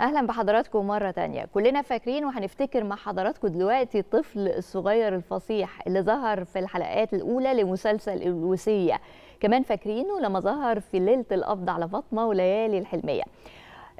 اهلا بحضراتكم مره تانية كلنا فاكرين وهنفتكر مع حضراتكم دلوقتي الطفل الصغير الفصيح اللي ظهر في الحلقات الاولى لمسلسل الوسيه كمان فاكرينه لما ظهر في ليله القبض على فاطمه وليالي الحلميه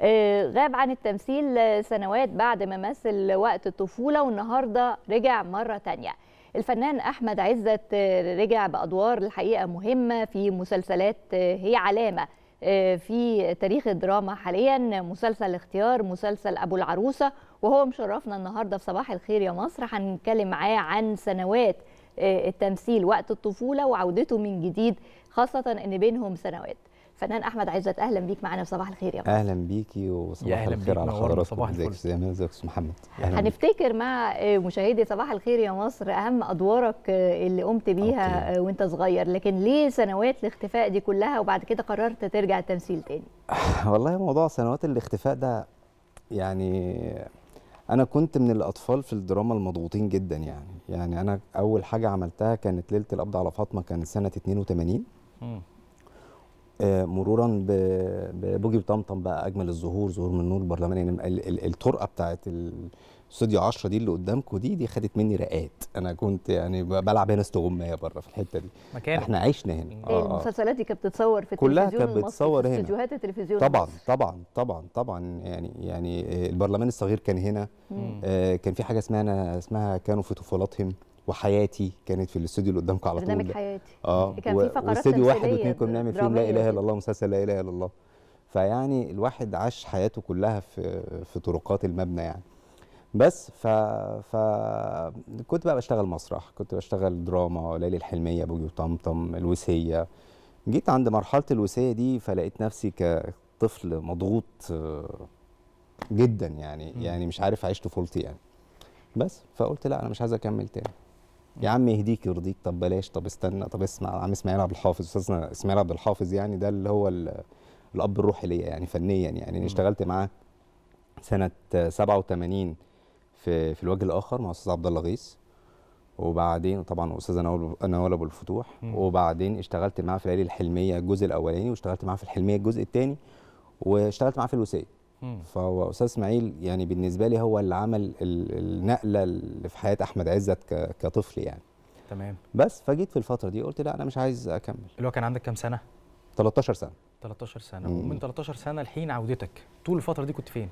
آه، غاب عن التمثيل سنوات بعد ما مثل وقت الطفولة والنهاردة رجع مرة تانية الفنان أحمد عزت آه، رجع بأدوار الحقيقة مهمة في مسلسلات آه، هي علامة آه، في تاريخ الدراما حاليا مسلسل الاختيار مسلسل ابو العروسه وهو مشرفنا النهارده في صباح الخير يا مصر هنتكلم معاه عن سنوات آه، التمثيل وقت الطفوله وعودته من جديد خاصه ان بينهم سنوات فنان احمد عزت اهلا بيك معانا في صباح الخير يا مصر. اهلا بيكي وصباح الخير على حضراتكم ازيك يا ازيك استاذ محمد هنفتكر مع آه، مشاهدي صباح الخير يا مصر اهم ادوارك آه، اللي قمت بيها أوكي. آه، وانت صغير لكن ليه سنوات الاختفاء دي كلها وبعد كده قررت ترجع التمثيل تاني والله موضوع سنوات الاختفاء ده يعني انا كنت من الاطفال في الدراما المضغوطين جدا يعني يعني انا اول حاجه عملتها كانت ليله القبض على فاطمه كانت سنه 82 م. آه، مرورا ببوجي طمطم بقى اجمل الظهور ظهور من نور البرلمان يعني الطرقه بتاعت الاستوديو 10 دي اللي قدامكم دي دي خدت مني رقات انا كنت يعني بلعب هنا استغمايه بره في الحته دي مكان. احنا عشنا هنا آه،, آه المسلسلات دي كانت بتتصور في التلفزيون كلها كانت بتتصور هنا استديوهات التلفزيون طبعا طبعا طبعا طبعا يعني يعني آه، البرلمان الصغير كان هنا آه كان في حاجه اسمها اسمها كانوا في طفولتهم وحياتي كانت في الاستوديو اللي قدامكم على طول برنامج حياتي اه كان و... في فقرات استوديو واحد واثنين كنا بنعمل فيهم لا اله الا الله مسلسل لا اله الا الله فيعني الواحد عاش حياته كلها في في طرقات المبنى يعني بس ف... ف كنت بقى بشتغل مسرح كنت بشتغل دراما ليالي الحلميه بوجي وطمطم الوسيه جيت عند مرحله الوسيه دي فلقيت نفسي كطفل مضغوط جدا يعني م. يعني مش عارف عيش طفولتي يعني بس فقلت لا انا مش عايز اكمل تاني يا عم يهديك يرضيك طب بلاش طب استنى طب اسمع عم اسماعيل عبد الحافظ استاذنا اسماعيل عبد الحافظ يعني ده اللي هو الاب الروحي ليا يعني فنيا يعني انا اشتغلت معاه سنه 87 في في الوجه الاخر مع استاذ عبد الله غيث وبعدين طبعا استاذه نوال ابو الفتوح وبعدين اشتغلت معاه في العيله الحلميه الجزء الاولاني واشتغلت معاه في الحلميه الجزء الثاني واشتغلت معاه في الوسائل فهو استاذ اسماعيل يعني بالنسبه لي هو اللي عمل النقله اللي في حياه احمد عزت كطفل يعني تمام بس فجيت في الفتره دي قلت لا انا مش عايز اكمل اللي هو كان عندك كام سنه 13 سنه 13 سنه مم. ومن 13 سنه لحين عودتك طول الفتره دي كنت فين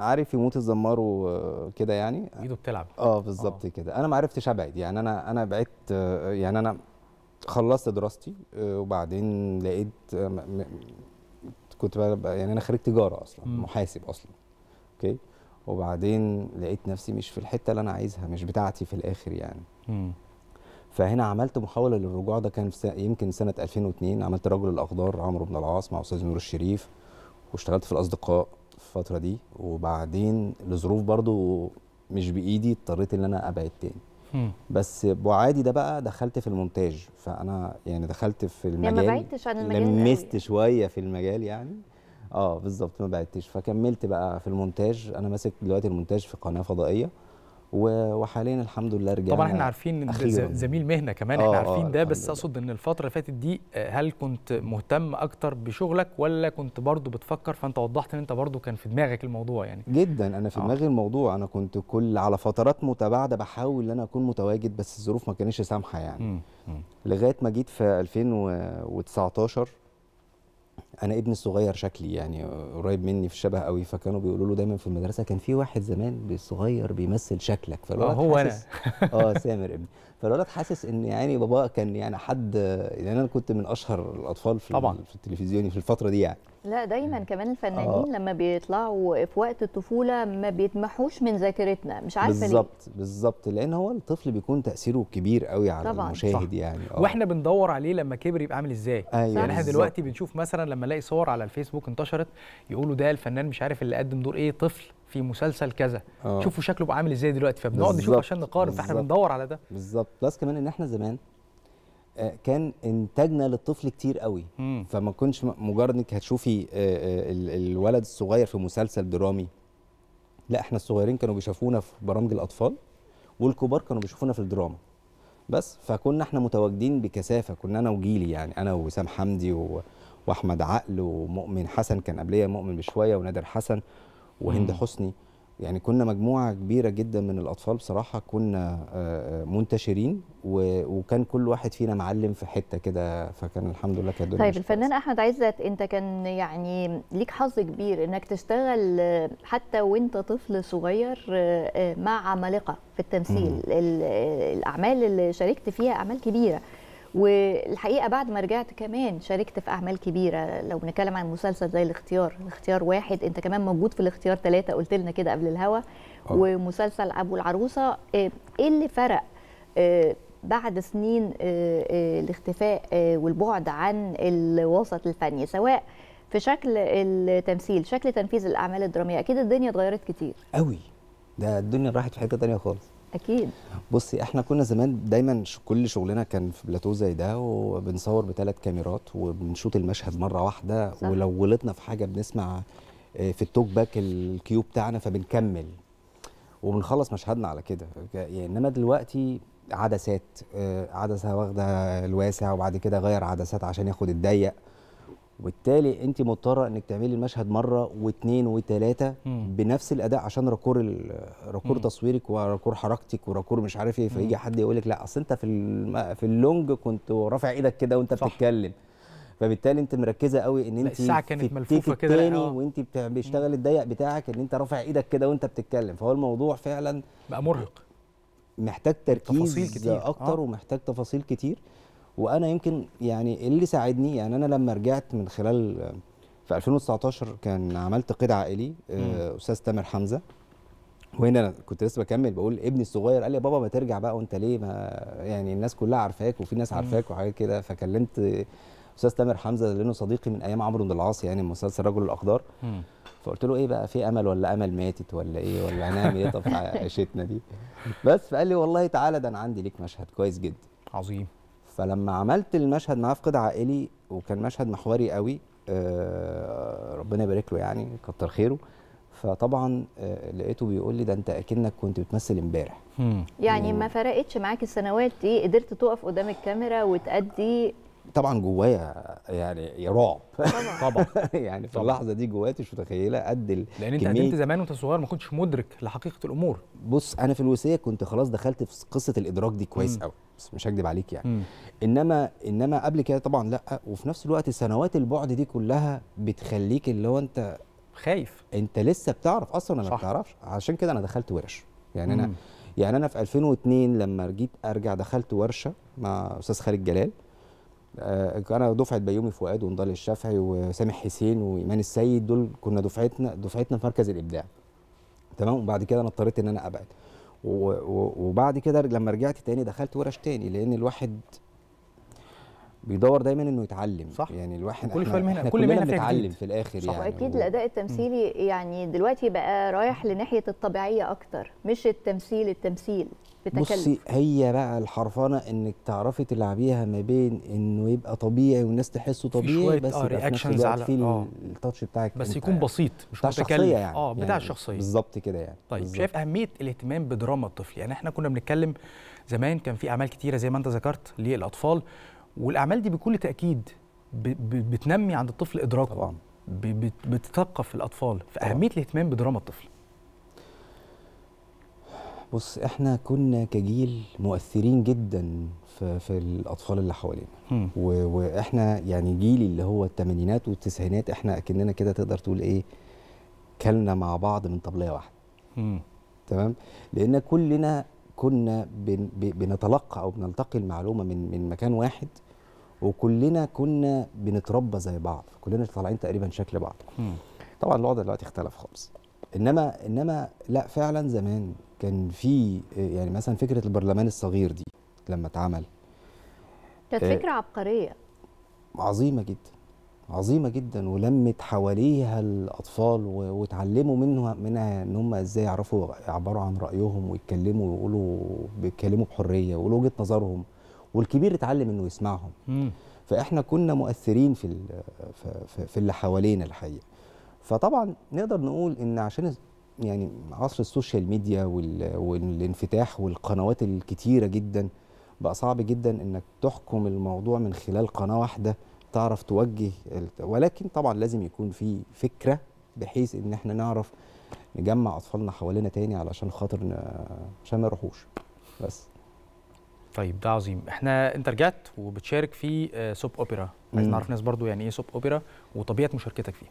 عارف يموت الزمار وكده يعني ايده بتلعب اه بالظبط آه. كده انا ما عرفتش ابعد يعني انا انا بعدت يعني انا خلصت دراستي آه، وبعدين لقيت آه، كنت يعني انا خريج تجاره اصلا م. محاسب اصلا اوكي وبعدين لقيت نفسي مش في الحته اللي انا عايزها مش بتاعتي في الاخر يعني م. فهنا عملت محاوله للرجوع ده كان في سنة يمكن سنه 2002 عملت رجل الاخضر عمرو بن العاص مع استاذ نور الشريف واشتغلت في الاصدقاء في الفتره دي وبعدين لظروف برضو مش بايدي اضطريت ان انا ابعد تاني بس بعادي ده بقى دخلت في المونتاج فانا يعني دخلت في المجال يعني ما بعدتش عن المجال لمست شويه في المجال يعني اه بالظبط ما بعدتش فكملت بقى في المونتاج انا ماسك دلوقتي المونتاج في قناه فضائيه وحاليا الحمد لله رجعنا طبعا احنا عارفين أخيراً. زميل مهنه كمان احنا آه، عارفين آه، ده بس اقصد ان الفتره اللي فاتت دي آه، هل كنت مهتم اكتر بشغلك ولا كنت برضو بتفكر فانت وضحت ان انت برضو كان في دماغك الموضوع يعني جدا انا في دماغي الموضوع انا كنت كل على فترات متباعده بحاول ان انا اكون متواجد بس الظروف ما كانتش سامحه يعني لغايه ما جيت في 2019 انا ابني الصغير شكلي يعني قريب مني في الشبه قوي فكانوا بيقولوا له دايما في المدرسه كان في واحد زمان صغير بيمثل شكلك فالولد آه، هو حاسس انا اه سامر ابني فالولد حاسس ان يعني بابا كان يعني حد يعني انا كنت من اشهر الاطفال في, طبعًا. في التلفزيوني في الفتره دي يعني لا دايما كمان الفنانين آه. لما بيطلعوا في وقت الطفوله ما بيتمحوش من ذاكرتنا مش عارفه ليه بالظبط بالظبط لان هو الطفل بيكون تاثيره كبير قوي على طبعًا. المشاهد صح. يعني آه. واحنا بندور عليه لما كبر يبقى عامل ازاي أيوة يعني احنا دلوقتي بنشوف مثلا لما الاقي صور على الفيسبوك انتشرت يقولوا ده الفنان مش عارف اللي قدم دور ايه طفل في مسلسل كذا أوه. شوفوا شكله بقى عامل ازاي دلوقتي فبنقعد نشوف عشان نقارن فاحنا بندور على ده بالظبط بلس كمان ان احنا زمان آه، كان انتاجنا للطفل كتير قوي مم. فما كنتش مجرد انك هتشوفي آه، آه، الولد الصغير في مسلسل درامي لا احنا الصغيرين كانوا بيشافونا في برامج الاطفال والكبار كانوا بيشوفونا في الدراما بس فكنا احنا متواجدين بكثافه كنا انا وجيلي يعني انا وسام حمدي و... واحمد عقل ومؤمن حسن كان قبليه مؤمن بشويه ونادر حسن وهند حسني يعني كنا مجموعه كبيره جدا من الاطفال بصراحه كنا آه، آه، منتشرين وكان كل واحد فينا معلم في حته كده فكان الحمد لله كانت طيب الفنان احمد عزت انت كان يعني ليك حظ كبير انك تشتغل حتى وانت طفل صغير آه، مع عمالقه في التمثيل الاعمال اللي شاركت فيها اعمال كبيره والحقيقه بعد ما رجعت كمان شاركت في اعمال كبيره لو بنتكلم عن مسلسل زي الاختيار الاختيار واحد انت كمان موجود في الاختيار ثلاثه قلت لنا كده قبل الهوا آه. ومسلسل ابو العروسه آه، ايه اللي فرق آه، بعد سنين الاختفاء والبعد عن الوسط الفني سواء في شكل التمثيل شكل تنفيذ الاعمال الدراميه اكيد الدنيا اتغيرت كتير قوي ده الدنيا راحت في حته تانية خالص اكيد بصي احنا كنا زمان دايما كل شغلنا كان في بلاتو زي ده وبنصور بثلاث كاميرات وبنشوط المشهد مره واحده صح. ولو غلطنا في حاجه بنسمع آه، في التوك باك الكيو بتاعنا فبنكمل وبنخلص مشهدنا على كده يعني انما دلوقتي عدسات آه، عدسه واخده الواسع وبعد كده غير عدسات عشان ياخد الضيق وبالتالي انت مضطره انك تعملي المشهد مره واثنين وثلاثه بنفس الاداء عشان راكور راكور تصويرك وراكور حركتك وراكور مش عارف ايه فيجي حد يقول لك لا اصل انت في في اللونج كنت رافع ايدك كده وانت بتتكلم فبالتالي انت مركزه قوي ان انت الساعه كانت ملفوفه كده تاني اه. وانت بتشتغل الضيق بتاعك ان انت رافع ايدك كده وانت بتتكلم فهو الموضوع فعلا بقى مرهق محتاج تركيز تفاصيل كتير. اكتر آه. ومحتاج تفاصيل كتير وانا يمكن يعني اللي ساعدني يعني انا لما رجعت من خلال في 2019 كان عملت قيد عائلي آه، استاذ تامر حمزه وهنا انا كنت لسه بكمل بقول ابني الصغير قال لي يا بابا ما ترجع بقى وانت ليه ما يعني الناس كلها عارفاك وفي ناس عارفاك وحاجات كده فكلمت استاذ تامر حمزه لانه صديقي من ايام عمرو بن العاص يعني مسلسل رجل الاقدار فقلت له ايه بقى في امل ولا امل ماتت ولا ايه ولا هنعمل ايه طب عيشتنا دي بس فقال لي والله تعالى ده انا عندي ليك مشهد كويس جدا عظيم فلما عملت المشهد معاه في قيد عائلي وكان مشهد محوري قوي آه، ربنا يبارك له يعني كتر خيره فطبعا آه، لقيته بيقول لي ده انت اكنك كنت بتمثل امبارح يعني ما فرقتش معاك السنوات دي قدرت تقف قدام الكاميرا وتأدي طبعا جوايا يعني يا رعب طبعا يعني في طبعا. اللحظه دي جوايا مش متخيله قد لان انت قدمت زمان وانت صغير ما كنتش مدرك لحقيقه الامور بص انا في الوسيه كنت خلاص دخلت في قصه الادراك دي كويس قوي بس مش هكدب عليك يعني مم. انما انما قبل كده طبعا لا وفي نفس الوقت سنوات البعد دي كلها بتخليك اللي هو انت خايف انت لسه بتعرف اصلا انا ما بتعرفش عشان كده انا دخلت ورش يعني مم. انا يعني انا في 2002 لما جيت ارجع دخلت ورشه مع استاذ خالد جلال آه، انا دفعه بيومي فؤاد ونضال الشافعي وسامح حسين وايمان السيد دول كنا دفعتنا دفعتنا في مركز الابداع تمام وبعد كده انا اضطريت ان انا ابعد وبعد كده لما رجعت تاني دخلت ورش تاني لان الواحد بيدور دايما انه يتعلم صح يعني الواحد كل شويه المهنه كل مهنه بيتعلم في الاخر صح يعني اكيد الاداء التمثيلي يعني دلوقتي بقى رايح لناحيه الطبيعيه اكتر مش التمثيل التمثيل بتكلف بصي هي بقى الحرفنه انك تعرفي تلعبيها ما بين انه يبقى طبيعي والناس تحسه طبيعي بس آه، يبقى في نفس الوقت في التاتش آه. بتاعك بس يكون بسيط مش بتاع الشخصيه يعني اه بتاع يعني الشخصيه بالظبط كده يعني طيب بالزبط. شايف اهميه الاهتمام بدراما الطفل يعني احنا كنا بنتكلم زمان كان في اعمال كتيره زي ما انت ذكرت للاطفال والاعمال دي بكل تاكيد بتنمي عند الطفل ادراكه طبعا بتثقف الاطفال في اهميه الاهتمام بدراما الطفل بص احنا كنا كجيل مؤثرين جدا في, في الاطفال اللي حوالينا واحنا يعني جيل اللي هو الثمانينات والتسعينات احنا اكننا كده تقدر تقول ايه كلنا مع بعض من طبليه واحده تمام لان كلنا كنا بنتلقى او بنلتقي المعلومه من من مكان واحد وكلنا كنا بنتربى زي بعض كلنا طالعين تقريبا شكل بعض م. طبعا الوضع دلوقتي اختلف خالص انما انما لا فعلا زمان كان في يعني مثلا فكره البرلمان الصغير دي لما اتعمل كانت آه، فكره عبقريه عظيمه جدا عظيمه جدا ولمت حواليها الاطفال واتعلموا منها منها ان هم ازاي يعرفوا يعبروا عن رايهم ويتكلموا ويقولوا بيتكلموا بحريه ويقولوا وجهه نظرهم والكبير اتعلم انه يسمعهم فاحنا كنا مؤثرين في في اللي حوالينا الحقيقه فطبعا نقدر نقول ان عشان يعني عصر السوشيال ميديا والانفتاح والقنوات الكتيره جدا بقى صعب جدا انك تحكم الموضوع من خلال قناه واحده تعرف توجه ولكن طبعا لازم يكون في فكره بحيث ان احنا نعرف نجمع اطفالنا حوالينا تاني علشان خاطر عشان ما يروحوش بس طيب ده عظيم احنا انت رجعت وبتشارك في سوب آه، اوبرا عايز نعرف ناس برضو يعني ايه سوب اوبرا وطبيعه مشاركتك فيه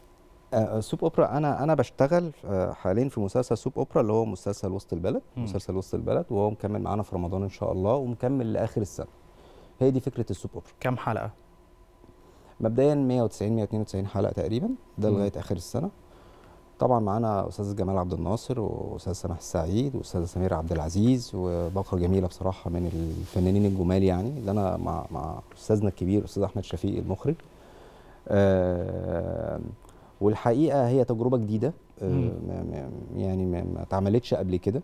سوب آه، اوبرا آه، انا انا بشتغل حاليا في مسلسل سوب اوبرا اللي هو مسلسل وسط البلد مم. مسلسل وسط البلد وهو مكمل معانا في رمضان ان شاء الله ومكمل لاخر السنه هي دي فكره السوب اوبرا كم حلقه مبدئيا 190 192 حلقه تقريبا ده لغايه اخر السنه طبعا معانا استاذ جمال عبد الناصر واستاذ سماح السعيد واستاذ سمير عبد العزيز وباقه جميله بصراحه من الفنانين الجمال يعني اللي انا مع مع استاذنا الكبير استاذ احمد شفيق المخرج آه والحقيقه هي تجربه جديده آه يعني ما اتعملتش قبل كده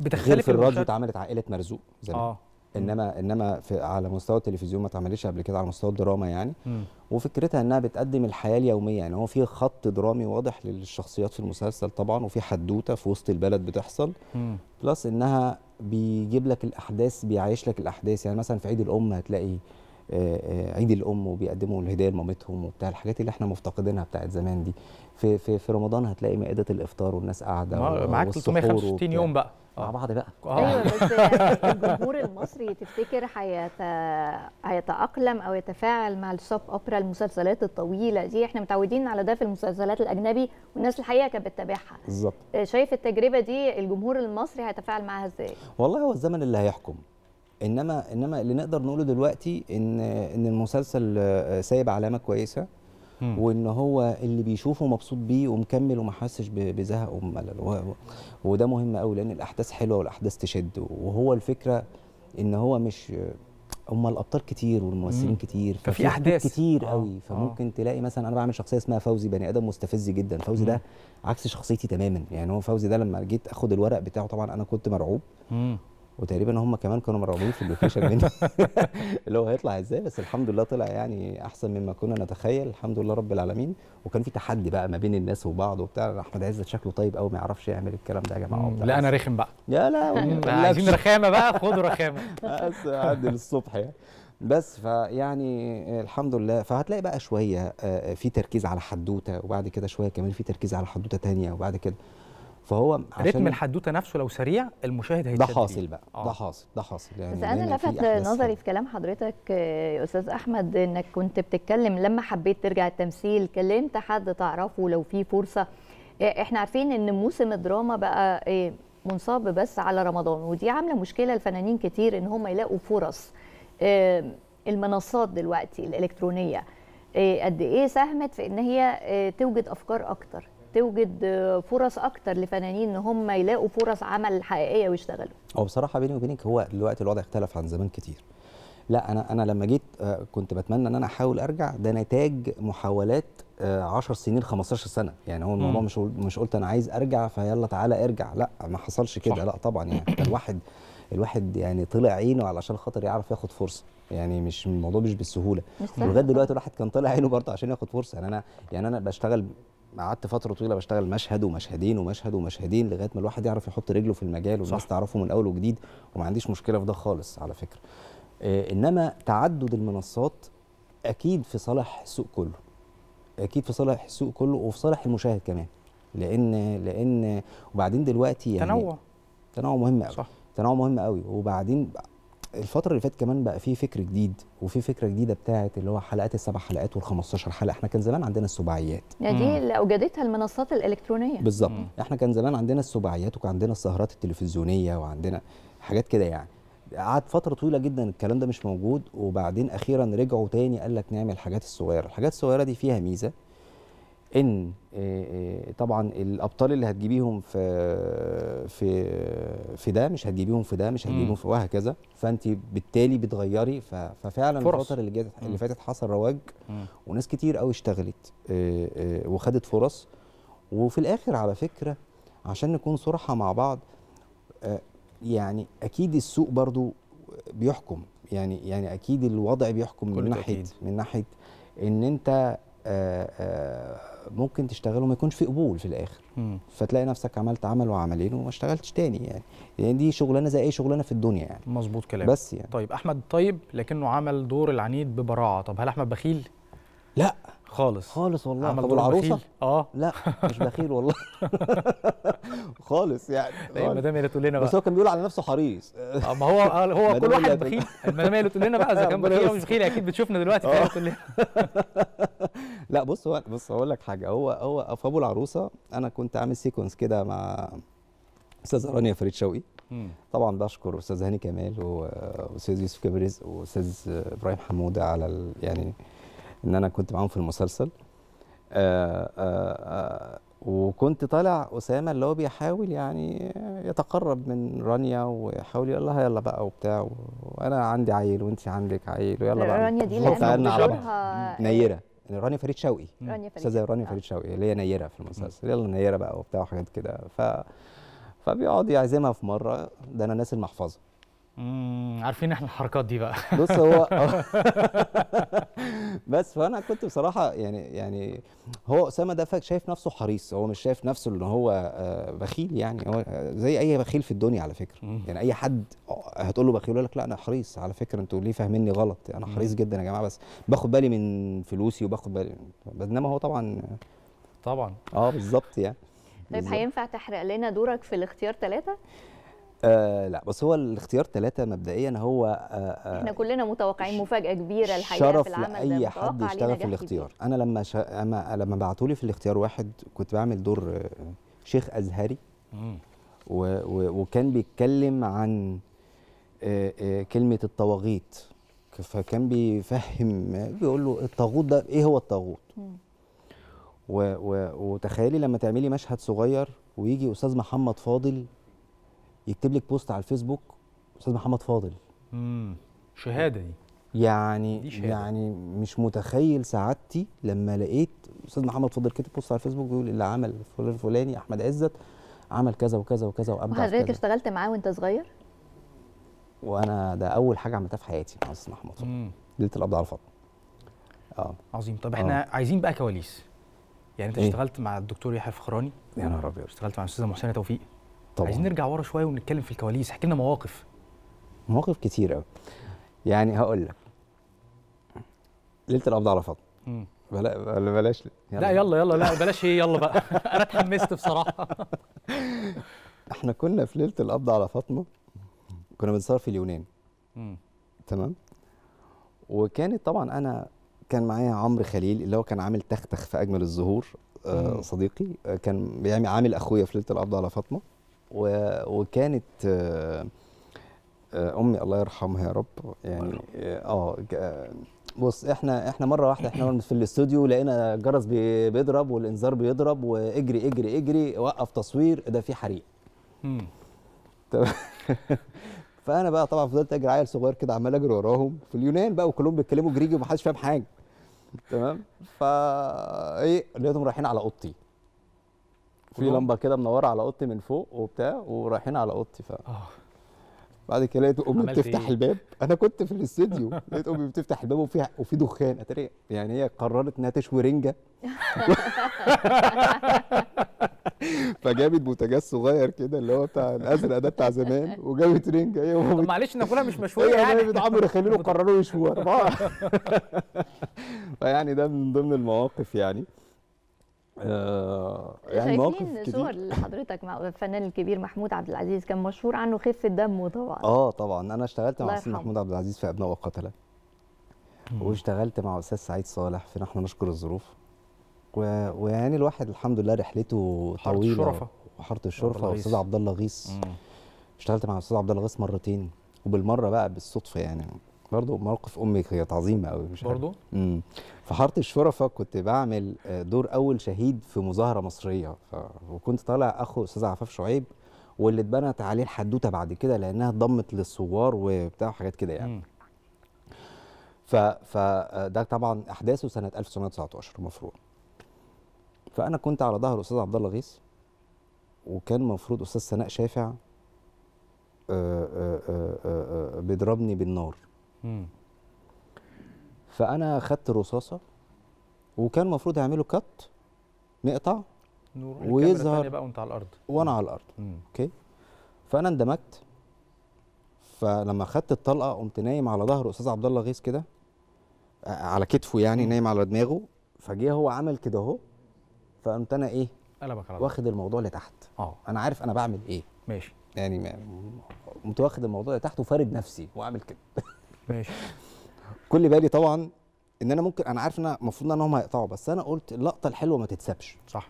بتختلف في الراديو اتعملت عائله مرزوق زمان آه. انما انما في على مستوى التلفزيون ما اتعملتش قبل كده على مستوى الدراما يعني م. وفكرتها انها بتقدم الحياه اليوميه يعني هو في خط درامي واضح للشخصيات في المسلسل طبعا وفي حدوته في وسط البلد بتحصل بلس انها بيجيب لك الاحداث بيعيش لك الاحداث يعني مثلا في عيد الام هتلاقي آه، آه، عيد الام وبيقدموا الهديه لمامتهم وبتاع الحاجات اللي احنا مفتقدينها بتاعت زمان دي في في في رمضان هتلاقي مائده الافطار والناس قاعده معاك 365 يوم بقى آه. مع بعض بقى ايوه بس الجمهور المصري تفتكر هيت... هيتاقلم او يتفاعل مع السوب اوبرا المسلسلات الطويله دي احنا متعودين على ده في المسلسلات الاجنبي والناس الحقيقه كانت بتتابعها بالظبط شايف التجربه دي الجمهور المصري هيتفاعل معاها ازاي والله هو الزمن اللي هيحكم انما انما اللي نقدر نقوله دلوقتي ان ان المسلسل آه، سايب علامه كويسه وان هو اللي بيشوفه مبسوط بيه ومكمل وما حسش بزهق وملل وده مهم قوي لان الاحداث حلوه والاحداث تشد وهو الفكره ان هو مش آه، هم الابطال كتير والممثلين كتير ففي احداث كتير آه. قوي فممكن آه. تلاقي مثلا انا بعمل شخصيه اسمها فوزي بني ادم مستفز جدا فوزي مم. ده عكس شخصيتي تماما يعني هو فوزي ده لما جيت اخد الورق بتاعه طبعا انا كنت مرعوب مم. وتقريبا هم كمان كانوا مرعوبين في اللوكيشن مني اللي هو هيطلع ازاي بس الحمد لله طلع يعني احسن مما كنا نتخيل الحمد لله رب العالمين وكان في تحدي بقى ما بين الناس وبعض وبتاع احمد عزت شكله طيب قوي ما يعرفش يعمل الكلام ده يا جماعه لا انا رخم بقى لا لا عايزين رخامه بقى خدوا رخامه بس عدل الصبح يعني بس فيعني الحمد لله فهتلاقي بقى شويه آه، في تركيز على حدوته وبعد كده شويه كمان في تركيز على حدوته تانية وبعد كده فهو رتم الحدوته نفسه لو سريع المشاهد هيتشد ده حاصل بقى آه. ده حاصل ده حاصل يعني بس انا لفت نظري في كلام حضرتك يا آه، استاذ احمد انك كنت بتتكلم لما حبيت ترجع التمثيل كلمت حد تعرفه لو في فرصه آه، احنا عارفين ان موسم الدراما بقى آه، منصب بس على رمضان ودي عامله مشكله لفنانين كتير ان هم يلاقوا فرص المنصات دلوقتي الالكترونيه قد ايه ساهمت في ان هي توجد افكار اكتر توجد فرص اكتر لفنانين ان هم يلاقوا فرص عمل حقيقيه ويشتغلوا هو بصراحه بيني وبينك هو دلوقتي الوضع اختلف عن زمان كتير لا انا انا لما جيت آه، كنت بتمنى ان انا احاول ارجع ده نتاج محاولات 10 آه، سنين 15 سنه يعني هو الموضوع مش مش قلت انا عايز ارجع فيلا تعالى ارجع لا ما حصلش كده لا طبعا يعني الواحد الواحد يعني طلع عينه علشان خاطر يعرف ياخد فرصه يعني مش الموضوع مش بالسهوله ولغايه دلوقتي الواحد كان طالع عينه برضه عشان ياخد فرصه يعني انا يعني انا بشتغل قعدت فتره طويله بشتغل مشهد ومشهدين ومشهد ومشهدين لغايه ما الواحد يعرف يحط رجله في المجال والناس تعرفه من اول وجديد وما عنديش مشكله في ده خالص على فكره آه، انما تعدد المنصات اكيد في صالح السوق كله اكيد في صالح السوق كله وفي صالح المشاهد كمان لان لان وبعدين دلوقتي يعني تنوع تنوع مهم قوي صح. تنوع مهم قوي وبعدين الفترة اللي فاتت كمان بقى في فكر جديد وفي فكرة جديدة بتاعت اللي هو حلقات السبع حلقات وال15 حلقة احنا كان زمان عندنا السباعيات دي اللي اوجدتها المنصات الالكترونية بالظبط احنا كان زمان عندنا السباعيات وكان عندنا السهرات التلفزيونية وعندنا حاجات كده يعني قعد فترة طويلة جدا الكلام ده مش موجود وبعدين أخيرا رجعوا تاني قال لك نعمل الحاجات الصغيرة، الحاجات الصغيرة دي فيها ميزة ان آه، آه، طبعا الابطال اللي هتجيبيهم في في في ده مش هتجيبيهم في ده مش هتجيبيهم في وهكذا فانت بالتالي بتغيري ففعلا الفتره اللي جت اللي فاتت حصل رواج وناس كتير قوي اشتغلت آه، وخدت فرص وفي الاخر على فكره عشان نكون صراحه مع بعض يعني اكيد السوق برضو بيحكم يعني يعني اكيد الوضع بيحكم من ناحيه أكيد. من ناحيه ان انت ممكن تشتغله وما يكونش في قبول في الاخر مم. فتلاقي نفسك عملت عمل وعملين وما اشتغلتش تاني يعني لان يعني دي شغلانه زي اي شغلانه في الدنيا يعني مظبوط كلام بس يعني طيب احمد طيب لكنه عمل دور العنيد ببراعه طب هل احمد بخيل لا خالص خالص والله عمل دور بخيل اه لا مش بخيل والله خالص يعني طيب، ما دام اللي تقول لنا بقى بس هو كان بيقول على نفسه حريص آه، ما هو آه، هو كل واحد بخيل المدام اللي تقول لنا بقى اذا كان بخيل او مش بخيل اكيد بتشوفنا دلوقتي آه. تقول لنا لا بص هو بص هقول لك حاجه هو هو في ابو العروسه انا كنت عامل سيكونس كده مع استاذ رانيا فريد شوقي طبعا بشكر استاذ هاني كمال واستاذ يوسف كبريز واستاذ ابراهيم حموده على يعني ان انا كنت معاهم في المسلسل آآ آه، آآ آه، آه، وكنت طالع اسامه اللي هو بيحاول يعني يتقرب من رانيا ويحاول يقول لها يلا بقى وبتاع وانا عندي عيل وانت عندك عيل ويلا بقى رانيا دي اللي على نيره رانيا فريد شوقي استاذه رانيا فريد شوقي اللي هي نيره في المسلسل يلا نيره بقى وبتاع وحاجات كده ف فبيقعد يعزمها في مره ده انا ناسي المحفظه امم عارفين احنا الحركات دي بقى بص هو بس فانا كنت بصراحه يعني يعني هو اسامه ده شايف نفسه حريص هو مش شايف نفسه ان هو آه، بخيل يعني هو زي اي بخيل في الدنيا على فكره يعني اي حد هتقول له بخيل يقول لك لا انا حريص على فكره انتوا ليه فاهميني غلط انا حريص جدا يا جماعه بس باخد بالي من فلوسي وباخد بالي انما هو طبعا طبعا اه بالظبط يعني طيب هينفع تحرق لنا دورك في الاختيار ثلاثه؟ آه لا بس هو الاختيار ثلاثة مبدئيا هو آه،, آه احنا كلنا متوقعين مفاجأة كبيرة الحقيقة شرف في العمل لأي ده حد يشتغل في الاختيار كبير. أنا لما شا... أما... لما بعتولي في الاختيار واحد كنت بعمل دور آه، شيخ أزهري و... و... وكان بيتكلم عن آه، كلمة الطواغيت فكان بيفهم بيقول له الطاغوت ده إيه هو الطاغوت و... و... وتخيلي لما تعملي مشهد صغير ويجي أستاذ محمد فاضل يكتب لك بوست على الفيسبوك استاذ محمد فاضل امم شهاده دي يعني دي شهادة. يعني مش متخيل سعادتي لما لقيت استاذ محمد فاضل كاتب بوست على الفيسبوك بيقول اللي عمل فلان الفلاني احمد عزت عمل كذا وكذا وكذا وابدع حضرتك اشتغلت معاه وانت صغير؟ وانا ده اول حاجه عملتها في حياتي مع استاذ محمد فاضل ليله القبض على الفاضل اه عظيم طب آه. احنا أوه. عايزين بقى كواليس يعني انت إيه؟ اشتغلت مع الدكتور يحيى الفخراني يا نهار ابيض اشتغلت مع الاستاذه محسنه توفيق طبعا عايزين نرجع ورا شويه ونتكلم في الكواليس احكي لنا مواقف مواقف كتير قوي يعني هقول لك ليله القبض على فاطمه بلا ولا بلاش يلا. لا يلا يلا لا بلاش ايه يلا بقى انا اتحمست بصراحه احنا كنا في ليله القبض على فاطمه كنا بنصور في اليونان تمام وكانت طبعا انا كان معايا عمرو خليل اللي هو كان عامل تختخ في اجمل الزهور آه، صديقي آه، كان بيعمل يعني عامل اخويا في ليله القبض على فاطمه وكانت آه، امي الله يرحمها يا رب يعني اه, آه، بص احنا احنا مره واحده احنا في الاستوديو لقينا الجرس بيضرب والانذار بيضرب واجري اجري اجري وقف تصوير ده في حريق فانا بقى طبعا فضلت اجري عيل صغير كده عمال اجري وراهم في اليونان بقى وكلهم بيتكلموا جريجي ومحدش فاهم حاجه تمام فا ايه لقيتهم رايحين على اوضتي في لمبه كده منوره على اوضتي من فوق وبتاع ورايحين على اوضتي ف آه. بعد كده لقيت امي بتفتح إيه؟ الباب انا كنت في الاستديو لقيت امي بتفتح الباب وفيها وفي دخان اتاري يعني هي قررت انها تشوي رنجه فجابت بوتاجاز صغير كده اللي هو بتاع الازرق ده بتاع زمان وجابت رنجه ايوه طب معلش ناكلها مش مشويه يعني جابت عمرو خليل وقرروا يشوها فيعني ده من ضمن المواقف يعني آه، يعني موقف كتير صور لحضرتك مع الفنان الكبير محمود عبد العزيز كان مشهور عنه خفه دمه طبعا اه طبعا انا اشتغلت مع استاذ محمود عبد العزيز في ابناء وقتله واشتغلت مع استاذ سعيد صالح في نحن نشكر الظروف و... ويعني الواحد الحمد لله رحلته طويله حاره الشرفه وحاره الشرفه واستاذ عبد الله غيث اشتغلت مع استاذ عبد الله غيث مرتين وبالمره بقى بالصدفه يعني برضه موقف امي هي عظيمه قوي مش برضه امم في حاره الشرفه كنت بعمل آه، دور اول شهيد في مظاهره مصريه ف... وكنت طالع اخو استاذ عفاف شعيب واللي اتبنت عليه الحدوته بعد كده لانها ضمت للثوار وبتاع وحاجات كده يعني م. ف فده آه، طبعا احداثه سنه 1919 المفروض فانا كنت على ظهر الاستاذ عبد الله غيث وكان المفروض استاذ سناء شافع آه، بيضربني بالنار فانا خدت الرصاصه وكان المفروض يعملوا كات نقطع ويظهر بقى وانت على الارض وانا على الارض اوكي فانا اندمجت فلما خدت الطلقه قمت نايم على ظهر استاذ عبد الله غيث كده آه، على كتفه يعني مم. نايم على دماغه فجه هو عمل كده اهو فقمت انا ايه قلبك على واخد الموضوع لتحت اه انا عارف انا بعمل ايه ماشي يعني قمت واخد الموضوع لتحت وفارد نفسي واعمل كده ماشي كل بالي طبعا ان انا ممكن انا عارف ان المفروض ان هم هيقطعوا بس انا قلت اللقطه الحلوه ما تتسابش صح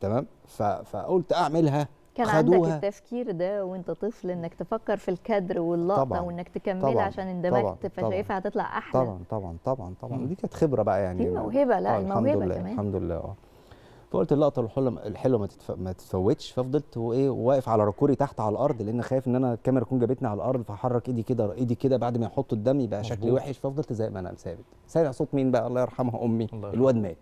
تمام ف... فقلت اعملها كان خدوها. عندك التفكير ده وانت طفل انك تفكر في الكادر واللقطه طبعا. وانك تكملها طبعا. عشان اندمجت فشايفها هتطلع احلى طبعا طبعا طبعا طبعا دي كانت خبره بقى يعني دي موهبه لا طيب، الموهبه كمان الحمد لله اه فقلت اللقطه الحلوه ما, تتف... ما تتفوتش ففضلت وايه واقف على ركوري تحت على الارض لان خايف ان انا الكاميرا تكون جابتني على الارض فحرك ايدي كده ايدي كده بعد ما يحطوا الدم يبقى شكلي وحش ففضلت زي ما انا ثابت سامع صوت مين بقى الله يرحمها امي الواد مات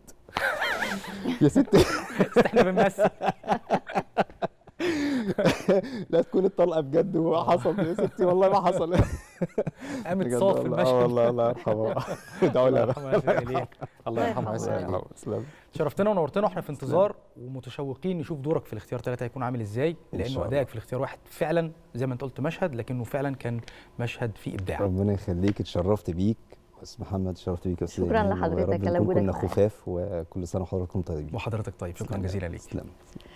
يا ستي استنى بنمثل لا تكون الطلقه بجد وحصل آه. يا ستي والله ما حصل قامت صوت في المشهد آه، والله الله يرحمه ادعوا لها الله يرحمه الله يرحمه شرفتنا ونورتنا واحنا في انتظار ومتشوقين نشوف دورك في الاختيار ثلاثه هيكون عامل ازاي لانه ادائك في الاختيار واحد فعلا زي ما انت قلت مشهد لكنه فعلا كان مشهد فيه ابداع ربنا يخليك اتشرفت بيك بس محمد شرفت بيك استاذ شكرا لحضرتك كنا خفاف وكل سنه وحضراتكم طيبين وحضرتك طيب شكرا جزيلا ليك